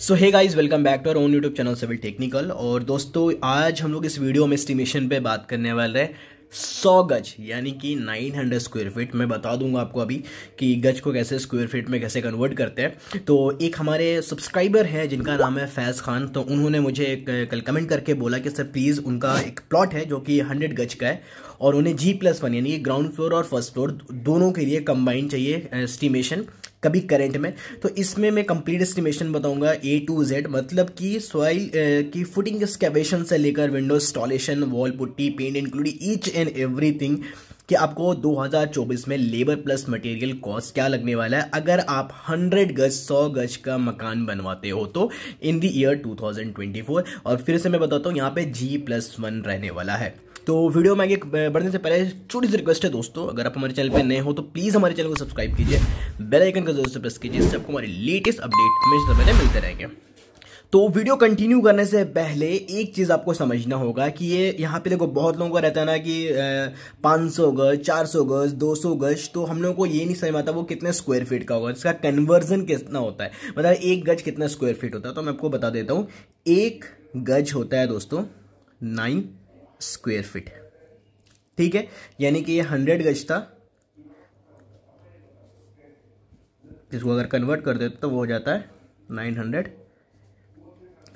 so hey guys welcome back to our own YouTube channel civil technical और दोस्तों आज हम लोग इस वीडियो में एस्टिमेशन पे बात करने वाले हैं सौ गज यानी कि नाइन हंड्रेड स्क्वायर फीट मैं बता दूंगा आपको अभी कि गज को कैसे स्क्वायर फीट में कैसे कन्वर्ट करते हैं तो एक हमारे सब्सक्राइबर हैं जिनका नाम है फैज़ खान तो उन्होंने मुझे एक कल कमेंट करके बोला कि सर प्लीज़ उनका एक प्लॉट है जो कि हंड्रेड गज का है और उन्हें जी प्लस वन यानी ग्राउंड फ्लोर और फर्स्ट फ्लोर दोनों के लिए कंबाइंड चाहिए एस्टिमेशन कभी करंट में तो इसमें मैं कंप्लीट एस्टिमेशन बताऊंगा ए टू जेड मतलब कि सॉइल की फुटिंग स्केवेशन से लेकर window installation wall putty paint including each and every कि आपको 2024 में लेबर प्लस मटेरियल कॉस्ट क्या लगने वाला है अगर आप 100 गज 100 गज का मकान बनवाते हो तो इन द ईयर 2024 और फिर से मैं बताता हूँ यहाँ पे जी प्लस वन रहने वाला है तो वीडियो में आगे बढ़ने से पहले छोटी सी रिक्वेस्ट है दोस्तों अगर आप हमारे चैनल पर नए हो तो प्लीज़ हमारे चैनल को सब्सक्राइब कीजिए बेल आइकन का जरूर से प्रेस कीजिए इससे आपको हमारे लेटेस्ट अपडेट हमेशा पहले मिलते रहेंगे तो वीडियो कंटिन्यू करने से पहले एक चीज़ आपको समझना होगा कि ये यहाँ पे देखो बहुत लोगों का रहता है ना कि पाँच सौ गज चार सौ गज दो सौ गज तो हम लोगों को ये नहीं समझ आता वो कितने स्क्वायर फीट का होगा इसका कन्वर्जन कितना होता है मतलब एक गज कितना स्क्वायर फीट होता है तो मैं आपको बता देता हूँ एक गज होता है दोस्तों नाइन स्क्वेयर फीट ठीक है यानी कि ये हंड्रेड गज था जिसको अगर कन्वर्ट कर देते तो वो हो जाता है नाइन हंड्रेड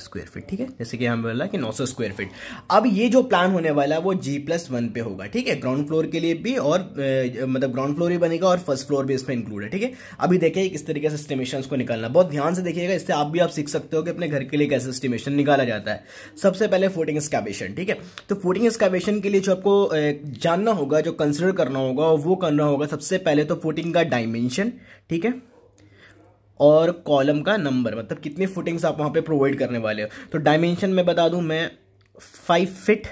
स्क्वायर फीट ठीक है जैसे कि हमें बोला कि 900 स्क्वायर फीट अब ये जो प्लान होने वाला है वो जी प्लस वन पे होगा ठीक है ग्राउंड फ्लोर के लिए भी और ए, मतलब ग्राउंड फ्लोर भी बनेगा और फर्स्ट फ्लोर भी इसमें इंक्लूड है ठीक है अभी देखिए किस तरीके से एस्टिमेशन को निकालना बहुत ध्यान से देखिएगा इससे आप भी आप सीख सकते हो कि अपने घर के लिए कैसे एस्टिमेशन निकाला जाता है सबसे पहले फोटिंग स्कैबेशन ठीक है तो फोटिंग स्कैबेशन के लिए जो आपको जानना होगा जो कंसिडर करना होगा वो करना होगा सबसे पहले तो फोटिंग का डायमेंशन ठीक है और कॉलम का नंबर मतलब कितने फुटिंग्स आप वहाँ पे प्रोवाइड करने वाले हो तो डायमेंशन मैं बता दूँ मैं five feet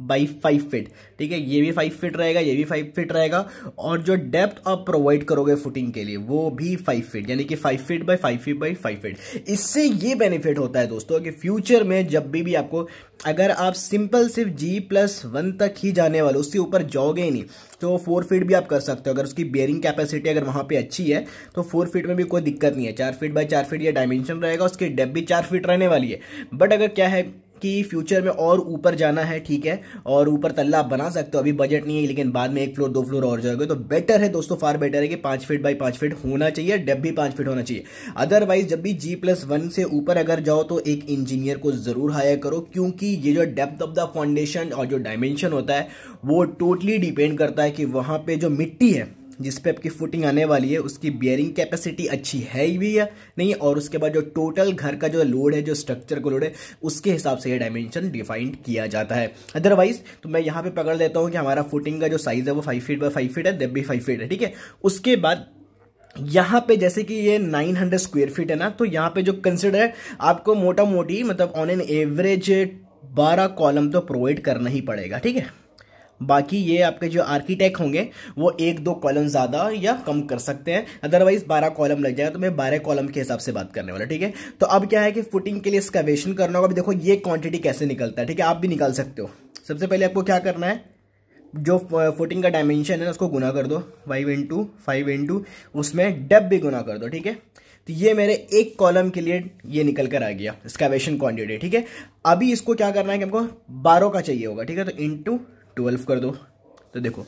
by five feet ठीक है ये भी फाइव फिट रहेगा ये भी फाइव फिट रहेगा और जो डेप्थ आप प्रोवाइड करोगे फुटिंग के लिए वो भी फाइव फिट यानी कि five feet by five feet by five feet इससे ये बेनिफिट होता है दोस्तों कि फ्यूचर में जब भी, भी आपको अगर आप सिंपल सिर्फ जी प्लस वन तक ही जाने वाले उसके ऊपर जाओगे ही नहीं तो फोर फीट भी आप कर सकते हो अगर उसकी बेयरिंग कैपेसिटी अगर वहाँ पे अच्छी है तो फोर फीट में भी कोई दिक्कत नहीं है चार फीट बाय चार फीट ये डायमेंशन रहेगा उसकी डेप भी चार फीट रहने वाली है बट अगर क्या है कि फ्यूचर में और ऊपर जाना है ठीक है और ऊपर तल्ला आप बना सकते हो अभी बजट नहीं है लेकिन बाद में एक फ्लोर दो फ्लोर और जाओगे तो बेटर है दोस्तों फार बेटर है कि पाँच फीट बाई पाँच फीट होना चाहिए डेप भी पाँच फीट होना चाहिए अदरवाइज जब भी जी प्लस वन से ऊपर अगर जाओ तो एक इंजीनियर को ज़रूर हायर करो क्योंकि ये जो डेप्थ ऑफ द फाउंडेशन और जो डायमेंशन होता है वो टोटली डिपेंड करता है कि वहाँ पर जो मिट्टी है जिस पे आपकी फुटिंग आने वाली है उसकी बियरिंग कैपेसिटी अच्छी है भी या नहीं और उसके बाद जो टोटल घर का जो लोड है जो स्ट्रक्चर का लोड है उसके हिसाब से ये डायमेंशन डिफाइंड किया जाता है अदरवाइज तो मैं यहाँ पे पकड़ लेता हूँ कि हमारा फुटिंग का जो साइज है वो five feet by five feet है देब भी फाइव फीट है ठीक है उसके बाद यहाँ पे जैसे कि ये 900 स्क्वायर फीट है ना तो यहाँ पे जो कंसिडर है आपको मोटा मोटी मतलब ऑन एन एवरेज बारह कॉलम तो प्रोवाइड करना ही पड़ेगा ठीक है बाकी ये आपके जो आर्किटेक्ट होंगे वो एक दो कॉलम ज़्यादा या कम कर सकते हैं अदरवाइज बारह कॉलम लग जाएगा तो मैं बारह कॉलम के हिसाब से बात करने वाला ठीक है तो अब क्या है कि फुटिंग के लिए स्कावेशन करना होगा अभी देखो ये क्वांटिटी कैसे निकलता है ठीक है आप भी निकाल सकते हो सबसे पहले आपको क्या करना है जो फुटिंग का डायमेंशन है उसको गुना कर दो फाइव इंटू फाइव इंटू उसमें डेप भी गुना कर दो ठीक है तो ये मेरे एक कॉलम के लिए ये निकल कर आ गया स्कैवेशन क्वांटिटी ठीक है अभी इसको क्या करना है कि हमको बारह का चाहिए होगा ठीक है तो इंटू ट्वेल्व कर दो तो देखो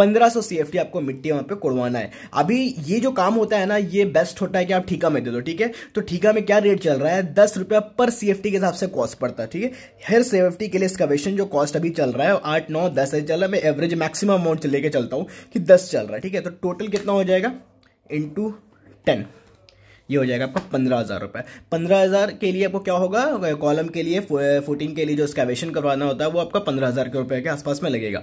1500 सी आपको मिट्टी वहाँ पे कुड़वाना है अभी ये जो काम होता है ना ये बेस्ट होता है कि आप ठीका में दे दो ठीक है तो ठीका में क्या रेट चल रहा है दस रुपया पर सीएफटी के हिसाब से कॉस्ट पड़ता है ठीक है हर सीएफटी के लिए स्कवेशन जो कॉस्ट अभी चल रहा है आठ नौ दस ऐसे चल रहा है मैं एवरेज मैक्सिमम अमाउंट लेके चलता हूँ कि दस चल रहा है ठीक है तो टोटल कितना हो जाएगा इंटू टेन ये हो जाएगा आपका पंद्रह हज़ार रुपये पंद्रह हज़ार के लिए आपको क्या होगा कॉलम के लिए फुटिंग के लिए जो स्कैवेशन करवाना होता है वो आपका पंद्रह हज़ार के रुपये के आसपास में लगेगा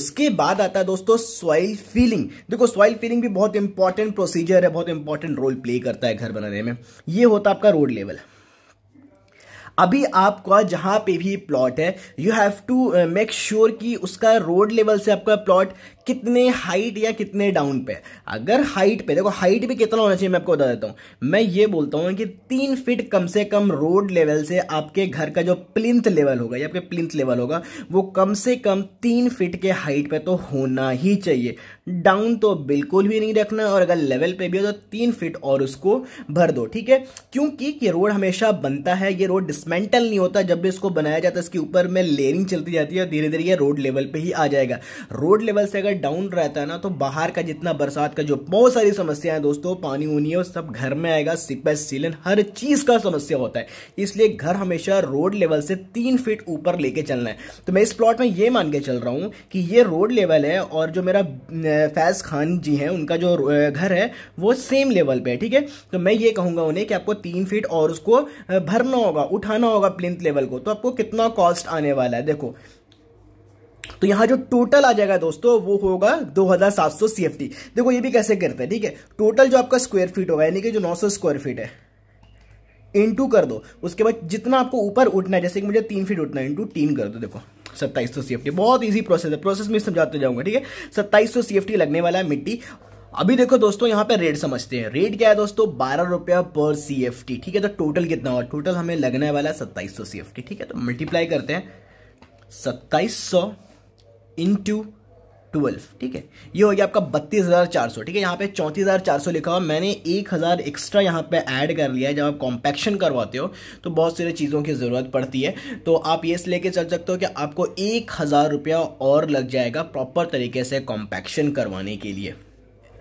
उसके बाद आता है दोस्तों सॉइल फीलिंग देखो सॉइल फीलिंग भी बहुत इंपॉर्टेंट प्रोसीजर है बहुत इंपॉर्टेंट रोल प्ले करता है घर बनाने में ये होता है आपका रोड लेवल अभी आपका जहाँ पे भी प्लॉट है you have to make sure कि उसका रोड लेवल से आपका प्लॉट कितने हाइट या कितने डाउन पे अगर हाइट पे देखो हाइट भी कितना होना चाहिए मैं आपको बता देता हूँ मैं ये बोलता हूँ कि तीन फीट कम से कम रोड लेवल से आपके घर का जो प्लिंथ लेवल होगा या आपके प्लिंथ लेवल होगा वो कम से कम तीन फीट के हाइट पे तो होना ही चाहिए डाउन तो बिल्कुल भी नहीं रखना और अगर लेवल पे भी हो तो तीन फिट और उसको भर दो ठीक है क्योंकि ये रोड हमेशा बनता है ये रोड डिसमेंटल नहीं होता जब भी इसको बनाया जाता है इसके ऊपर में लेयरिंग चलती जाती है और धीरे धीरे ये रोड लेवल पे ही आ जाएगा रोड लेवल से अगर अगर डाउन रहता है ना तो बाहर का जितना बरसात का जो बहुत सारी समस्या है दोस्तों पानी उनी है सब घर में आएगा सिपेज सीलन हर चीज का समस्या होता है इसलिए घर हमेशा रोड लेवल से तीन फीट ऊपर लेके चलना है तो मैं इस प्लॉट में ये मान के चल रहा हूँ कि ये रोड लेवल है और जो मेरा फैज खान जी हैं उनका जो घर है वो सेम लेवल पे है ठीक है तो मैं ये कहूँगा उन्हें कि आपको तीन फीट और उसको भरना होगा उठाना होगा प्लिंथ लेवल को तो आपको कितना कॉस्ट आने वाला है देखो तो यहाँ जो टोटल आ जाएगा दोस्तों वो होगा 2700 टी देखो ये भी कैसे करते हैं ठीक है टोटल जो आपका स्क्वायर फीट होगा यानी कि जो 900 स्क्वायर फीट है इंटू कर दो उसके बाद जितना आपको ऊपर उठना है जैसे कि मुझे तीन फीट उठना है इंटू तीन कर दो देखो सत्ताईस सौ सी बहुत ईजी प्रोसेस है प्रोसेस में समझाते जाऊंगा ठीक है सत्ताईस सौ सी लगने वाला है मिट्टी अभी देखो दोस्तों यहाँ पे रेट समझते हैं रेट क्या है दोस्तों बारह रुपया पर सी एफ टी ठीक है तो टोटल कितना होगा टोटल हमें लगने वाला है सत्ताईस सौ सी एफ टी ठीक है तो मल्टीप्लाई करते हैं सत्ताईस सौ इंटू ट्वेल्व ठीक है ये हो गया आपका बत्तीस हज़ार चार सौ ठीक है यहाँ पे चौंतीस हज़ार चार सौ लिखा हुआ मैंने एक हज़ार एक्स्ट्रा यहाँ पे ऐड कर लिया है जब आप कॉम्पैक्शन करवाते हो तो बहुत सारी चीज़ों की ज़रूरत पड़ती है तो आप ये लेके चल सकते हो कि आपको एक हज़ार रुपया और लग जाएगा प्रॉपर तरीके से कॉम्पैक्शन करवाने के लिए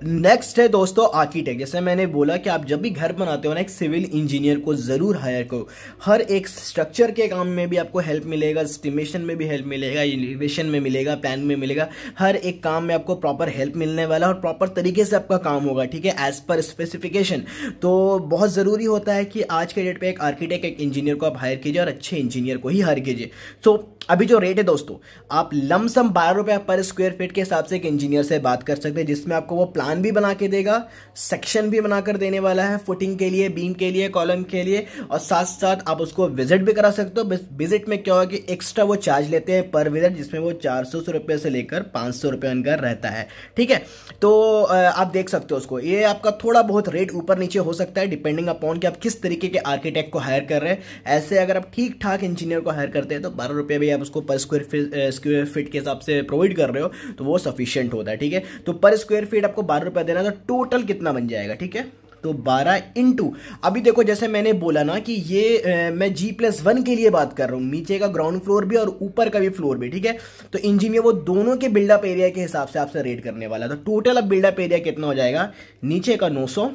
नेक्स्ट है दोस्तों आर्किटेक्ट जैसे मैंने बोला कि आप जब भी घर बनाते हो ना एक सिविल इंजीनियर को ज़रूर हायर करो हर एक स्ट्रक्चर के काम में भी आपको हेल्प मिलेगा एस्टिमेशन में भी हेल्प मिलेगा इलिवेशन में मिलेगा प्लान में मिलेगा हर एक काम में आपको प्रॉपर हेल्प मिलने वाला और प्रॉपर तरीके से आपका काम होगा ठीक है एज पर स्पेसिफिकेशन तो बहुत ज़रूरी होता है कि आज के डेट पर एक आर्किटेक्ट एक इंजीनियर को आप हायर कीजिए और अच्छे इंजीनियर को ही हायर कीजिए तो अभी जो रेट है दोस्तों आप लमसम बारह रुपये पर स्क्वायर फीट के हिसाब से एक इंजीनियर से बात कर सकते हैं जिसमें आपको वो प्लान भी बना के देगा सेक्शन भी बनाकर देने वाला है फुटिंग के लिए बीम के लिए कॉलम के लिए और साथ साथ आप उसको विजिट भी करा सकते हो विजिट में क्या होगा कि एक्स्ट्रा वो चार्ज लेते हैं पर विजिट जिसमें वो चार सौ से लेकर पाँच सौ रुपये उनका रहता है ठीक है तो आप देख सकते हो उसको ये आपका थोड़ा बहुत रेट ऊपर नीचे हो सकता है डिपेंडिंग अपॉन कि आप किस तरीके के आर्किटेक्ट को हायर कर रहे हैं ऐसे अगर आप ठीक ठाक इंजीनियर को हायर करते हैं तो बारह रुपये भी आप आप उसको पर स्क्वेयर स्क्वेयर स्क्वायर फीट के हिसाब से प्रोवाइड कर रहे हो तो वो सफिशियंट होता है ठीक है तो पर स्क्वेयर फीट आपको बारह रुपया देना तो टोटल कितना बन जाएगा ठीक है तो 12 इंटू अभी देखो जैसे मैंने बोला ना कि ये ए, मैं G प्लस वन के लिए बात कर रहा हूँ नीचे का ग्राउंड फ्लोर भी और ऊपर का भी फ्लोर भी ठीक है तो इंजीनियर वो दोनों के बिल्डअप एरिया के हिसाब से आपसे रेट करने वाला तो टोटल अब बिल्डअप एरिया कितना हो जाएगा नीचे का 900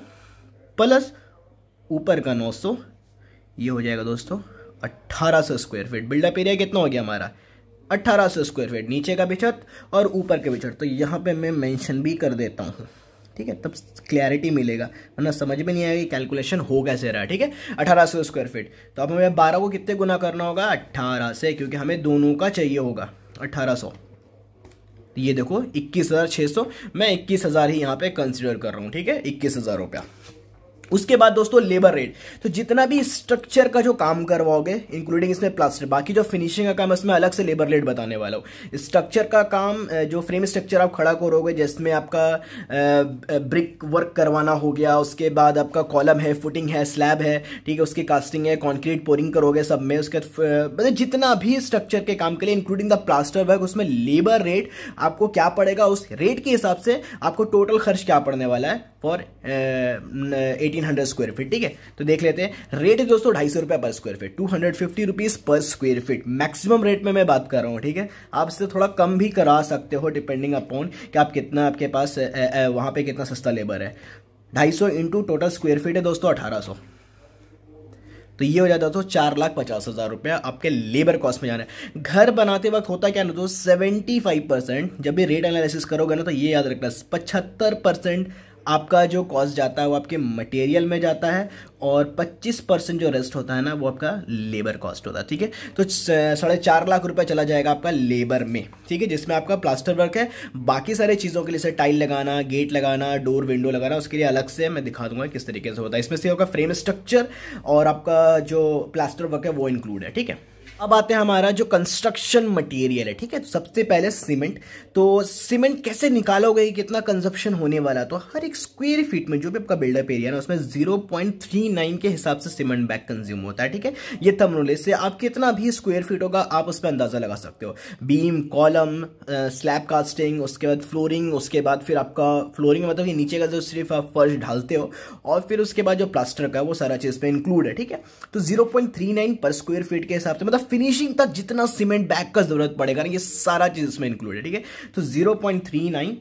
प्लस ऊपर का 900 ये हो जाएगा दोस्तों अट्ठारह सौ स्क्वायर फीट बिल्डअप एरिया कितना हो गया हमारा अट्ठारह सौ स्क्वायर फीट नीचे का बिछत और ऊपर के बिछत तो यहाँ पे मैं मेंशन भी कर देता हूँ ठीक है तब क्लैरिटी मिलेगा वरना समझ में नहीं आएगा कि कैलकुलेशन हो कैसे रहा ठीक है अठारह सौ स्क्वायर फीट तो अब हमें बारह को कितने गुना करना होगा अट्ठारह से क्योंकि हमें दोनों का चाहिए होगा अट्ठारह सौ ये देखो इक्कीस हज़ार छः सौ मैं इक्कीस हज़ार ही यहाँ पे कंसिडर कर रहा हूँ ठीक है इक्कीस हज़ार रुपया उसके बाद दोस्तों लेबर रेट तो जितना भी स्ट्रक्चर का जो काम करवाओगे इंक्लूडिंग इसमें प्लास्टर बाकी जो फिनिशिंग का काम इसमें अलग से लेबर रेट बताने वाला हूँ स्ट्रक्चर का काम जो फ्रेम स्ट्रक्चर आप खड़ा करोगे जिसमें आपका ब्रिक वर्क करवाना हो गया उसके बाद आपका कॉलम है फुटिंग है स्लैब है ठीक है उसकी कास्टिंग है कॉन्क्रीट पोरिंग करोगे सब में उसके मतलब जितना भी स्ट्रक्चर के काम के लिए इंक्लूडिंग द प्लास्टर वर्क उसमें लेबर रेट आपको क्या पड़ेगा उस रेट के हिसाब से आपको टोटल खर्च क्या पड़ने वाला है for eighty eighteen hundred square feet ठीक है तो देख लेते हैं रेट है दोस्तों ढाई सौ रुपये per square feet two hundred fifty rupees पर स्क्वायर फीट मैक्सिमम रेट में मैं बात कर रहा हूँ ठीक है आप इससे थोड़ा कम भी करा सकते हो डिपेंडिंग अपॉन कि आप कितना आपके पास वहाँ पर कितना सस्ता लेबर है ढाई सौ टोटल स्क्वायर फीट है दोस्तों अठारह सौ तो ये हो जाता तो चार लाख पचास हज़ार रुपया आपके लेबर कॉस्ट में जाना है घर बनाते वक्त होता क्या ना तो सेवेंटी फाइव परसेंट जब भी रेट एनालिसिस करोगे ना तो ये याद रखना पचहत्तर परसेंट आपका जो कॉस्ट जाता है वो आपके मटेरियल में जाता है और 25 परसेंट जो रेस्ट होता है ना वो आपका लेबर कॉस्ट होता है ठीक है तो साढ़े चार लाख रुपए चला जाएगा आपका लेबर में ठीक है जिसमें आपका प्लास्टर वर्क है बाकी सारे चीज़ों के लिए से टाइल लगाना गेट लगाना डोर विंडो लगाना उसके लिए अलग से मैं दिखा दूंगा किस तरीके से होता है इसमें से होगा फ्रेम स्ट्रक्चर और आपका जो प्लास्टर वर्क है वो इंक्लूड है ठीक है अब आते हैं हमारा जो कंस्ट्रक्शन मटेरियल है ठीक है सबसे पहले सीमेंट तो सीमेंट कैसे निकालोगे कितना कंजप्शन होने वाला तो हर एक स्क्वेयर फीट में जो भी आपका बिल्डअप एरिया ना उसमें 0.39 के हिसाब से सीमेंट बैग कंज्यूम होता है ठीक है ये थम से आप कितना भी स्क्वेयर फीट होगा आप उस पर अंदाज़ा लगा सकते हो बीम कॉलम स्लैब कास्टिंग उसके बाद फ्लोरिंग उसके बाद फिर आपका फ्लोरिंग मतलब कि नीचे का जो सिर्फ आप फर्श ढालते हो और फिर उसके बाद जो प्लास्टर का वो सारा चीज़ पे इंक्लूड है ठीक है तो जीरो पर स्क्वेयर फीट के हिसाब से मतलब फिनिशिंग तक जितना सीमेंट बैग का जरूरत पड़ेगा ना ये सारा चीज इसमें इंक्लूड है ठीक है तो zero point three nine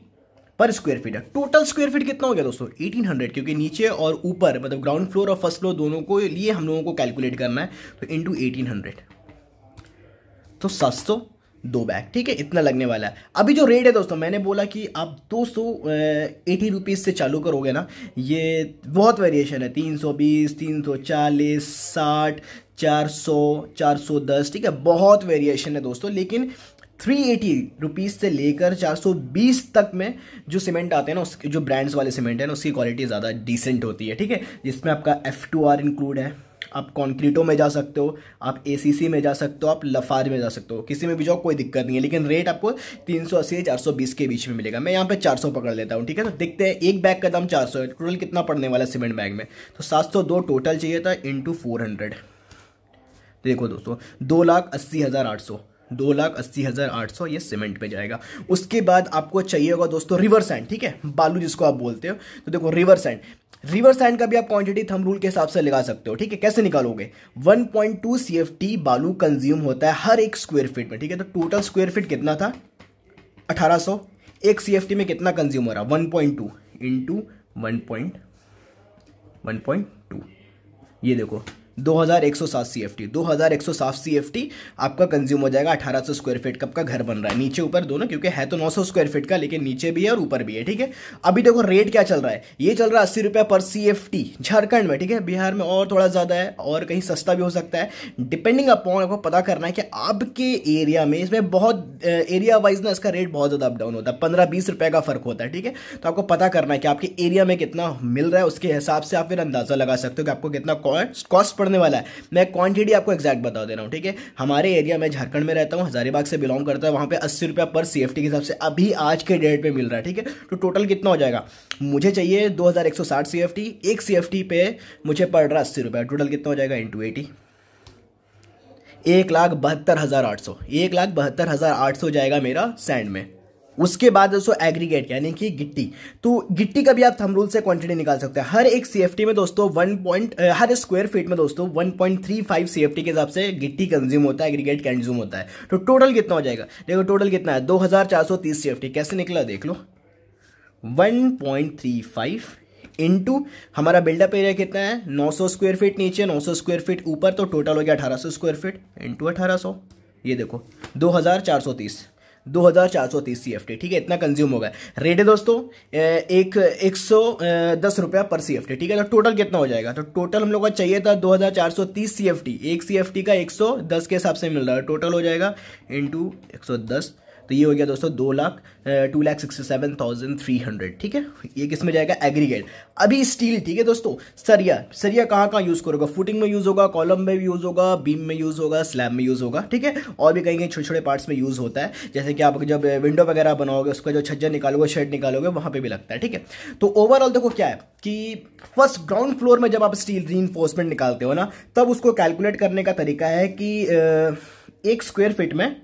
per square feet है टोटल स्क्वायर फीट कितना हो गया दोस्तों 1800 क्योंकि नीचे और ऊपर मतलब ग्राउंड फ्लोर और फर्स्ट फ्लोर दोनों को लिए हम लोगों को कैलकुलेट करना है तो इंटू एटीन तो सात सौ दो बैग ठीक है इतना लगने वाला है अभी जो रेट है दोस्तों मैंने बोला कि आप दो सौ एटी रुपीज़ से चालू करोगे ना ये बहुत वेरिएशन है तीन सौ बीस तीन सौ चालीस साठ चार सौ चार सौ दस ठीक है बहुत वेरिएशन है दोस्तों लेकिन थ्री एटी रुपीज़ से लेकर चार सौ बीस तक में जो सीमेंट आते हैं ना उसके जो ब्रांड्स वाले सीमेंट हैं ना उसकी क्वालिटी ज़्यादा डिसेंट होती है ठीक है जिसमें आपका एफ़ टू आर इंक्लूड है आप कॉन्क्रीटो में जा सकते हो आप ए में जा सकते हो आप लफाज में जा सकते हो किसी में भी जाओ कोई दिक्कत नहीं है लेकिन रेट आपको 380 से 420 के बीच में मिलेगा मैं यहाँ पे 400 पकड़ लेता हूँ ठीक है तो देखते हैं एक बैग का दाम 400 है टोटल कितना पड़ने वाला है सीमेंट बैग में तो 702 टोटल चाहिए था इंटू फोर देखो दोस्तों दो लाख अस्सी हज़ार आठ सौ दो लाख अस्सी हज़ार आठ सौ ये सीमेंट पे जाएगा उसके बाद आपको चाहिए होगा दोस्तों रिवर सैंड ठीक है बालू जिसको आप बोलते हो तो देखो रिवर सैंड रिवर सैंड का भी आप क्वांटिटी थम रूल के हिसाब से लगा सकते हो ठीक है कैसे निकालोगे 1.2 पॉइंट बालू कंज्यूम होता है हर एक स्क्वायर फीट में ठीक है तो टोटल स्क्वायर फीट कितना था 1800 एक सी में कितना कंज्यूम हो रहा one point two into one point one point two ये देखो दो हज़ार एक सौ सात सी एफ टी दो सी एफ टी आपका कंज्यूम हो जाएगा अठारह सौ स्क्वायर फीट का घर बन रहा है नीचे ऊपर दोनों क्योंकि है तो नौ सौ स्क्वायर फीट का लेकिन नीचे भी है और ऊपर भी है ठीक है अभी देखो रेट क्या चल रहा है ये चल रहा है अस्सी रुपये पर सी एफ टी झारखंड में ठीक है बिहार में और थोड़ा ज़्यादा है और कहीं सस्ता भी हो सकता है डिपेंडिंग अपॉन आपको पता करना है कि आपके एरिया में इसमें बहुत एरिया वाइज ना इसका रेट बहुत ज़्यादा अपडाउन होता है पंद्रह बीस रुपये का फ़र्क होता है ठीक है तो आपको पता करना है कि आपके एरिया में कितना मिल रहा है उसके हिसाब से आप फिर अंदाज़ा लगा सकते हो कि आपको कितना कॉस्ट पड़ने वाला है मैं क्वांटिटी आपको एक्जैक्ट बता दे रहा हूँ ठीक है हमारे एरिया में झारखंड में रहता हूँ हजारीबाग से बिलोंग करता है वहाँ पर अस्सी रुपया पर सी एफ टी के हिसाब से अभी आज के डेट पे मिल रहा है ठीक है तो टोटल कितना हो जाएगा मुझे चाहिए दो हज़ार एक सौ साठ सी एफ टी एक सी एफ टी पे मुझे पड़ रहा है अस्सी रुपया टोटल कितना हो जाएगा इंटू एटी एक लाख बहत्तर हज़ार आठ सौ एक लाख बहत्तर हज़ार आठ सौ जाएगा मेरा सैंड में उसके बाद दोस्तों एग्रीगेट यानी कि गिट्टी तो गिट्टी का भी आप थम रूल से क्वांटिटी निकाल सकते हैं हर एक सीएफटी में दोस्तों वन पॉइंट हर स्क्वायर फीट में दोस्तों one point three five CFT के हिसाब से गिट्टी कंज्यूम होता है एग्रीगेट कंज्यूम होता है तो टोटल कितना हो जाएगा देखो टोटल कितना है दो हजार चार सौ तीस कैसे निकला देख लो one point three five into हमारा बिल्डअप एरिया कितना है 900 स्क्वायर फीट नीचे 900 स्क्वायर फीट ऊपर तो टोटल हो गया 1800 स्क्वायर फीट इंटू 1800 ये देखो 2430 दो हज़ार चार सौ तीस सी एफ टी ठीक है इतना कंज्यूम होगा रेट है दोस्तों एक एक सौ दस रुपया पर सी एफ टी ठीक है तो टोटल कितना हो जाएगा तो टोटल हम लोग का चाहिए था दो हज़ार चार सौ तीस सी एफ टी एक सी एफ टी का एक सौ दस के हिसाब से मिल रहा है टोटल हो जाएगा इंटू एक सौ दस तो ये हो गया दोस्तों दो lakh two lakh sixty seven thousand three hundred ठीक है ये किस में जाएगा एग्रीगेट अभी स्टील ठीक है दोस्तों सरिया सरिया कहाँ कहाँ यूज़ करोगे फुटिंग में यूज़ होगा कॉलम में यूज़ होगा बीम में यूज़ होगा स्लैब में यूज़ होगा ठीक है और भी कहीं कहीं छोटे छोटे पार्ट्स में यूज़ होता है जैसे कि आप जब विंडो वगैरह बनाओगे उसका जो छज्जा निकालोगे शेड निकालोगे वहाँ पर भी लगता है ठीक है तो ओवरऑल देखो क्या है कि फर्स्ट ग्राउंड फ्लोर में जब आप स्टील री निकालते हो ना तब उसको कैलकुलेट करने का तरीका है कि एक स्क्वायर फीट में